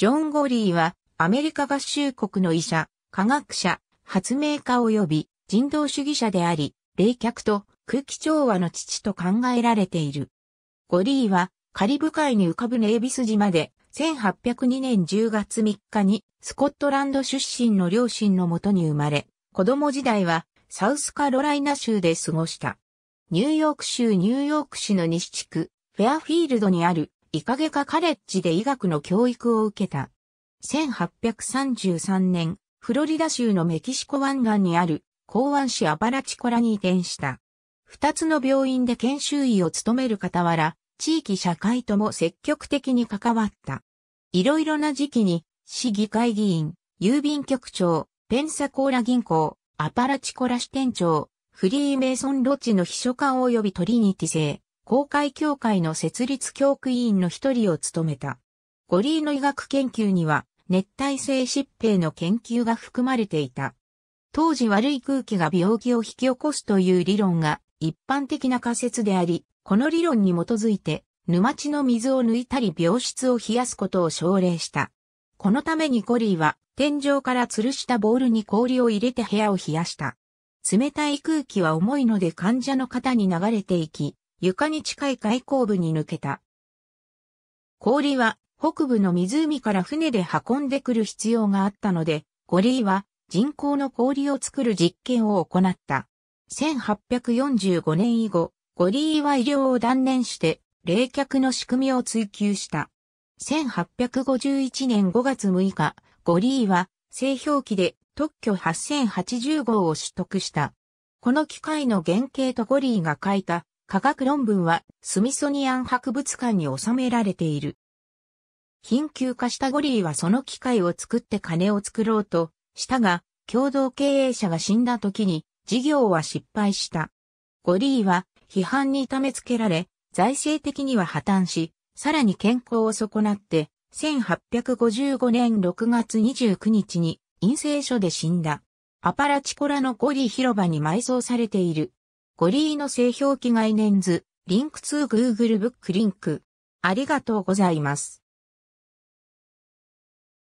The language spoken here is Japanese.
ジョン・ゴリーは、アメリカ合衆国の医者、科学者、発明家及び人道主義者であり、冷却と空気調和の父と考えられている。ゴリーは、カリブ海に浮かぶネイビス島で、1802年10月3日に、スコットランド出身の両親のもとに生まれ、子供時代は、サウスカロライナ州で過ごした。ニューヨーク州ニューヨーク市の西地区、フェアフィールドにあるイカゲカカレッジで医学の教育を受けた。1833年、フロリダ州のメキシコ湾岸にある港湾市アバラチコラに移転した。二つの病院で研修医を務める傍ら、地域社会とも積極的に関わった。いろいろな時期に、市議会議員、郵便局長、ペンサコーラ銀行、アパラチコラ支店長、フリーメイソンロッジの秘書官及びトリニティ製、公開協会の設立教区委員の一人を務めた。ゴリーの医学研究には熱帯性疾病の研究が含まれていた。当時悪い空気が病気を引き起こすという理論が一般的な仮説であり、この理論に基づいて沼地の水を抜いたり病室を冷やすことを奨励した。このためにコリーは天井から吊るしたボールに氷を入れて部屋を冷やした。冷たい空気は重いので患者の肩に流れていき、床に近い外交部に抜けた。氷は北部の湖から船で運んでくる必要があったので、ゴリーは人工の氷を作る実験を行った。1845年以後、ゴリーは医療を断念して冷却の仕組みを追求した。1851年5月6日、ゴリーは製氷機で特許8080号を取得した。この機械の原型とゴリーが書いた科学論文はスミソニアン博物館に収められている。貧窮化したゴリーはその機械を作って金を作ろうとしたが、共同経営者が死んだ時に事業は失敗した。ゴリーは批判に痛めつけられ、財政的には破綻し、さらに健康を損なって、1855年6月29日に陰性所で死んだ。アパラチコラのゴリー広場に埋葬されている。ゴリーの製氷機概念図、リンク2 Google ブックリンク。ありがとうございます。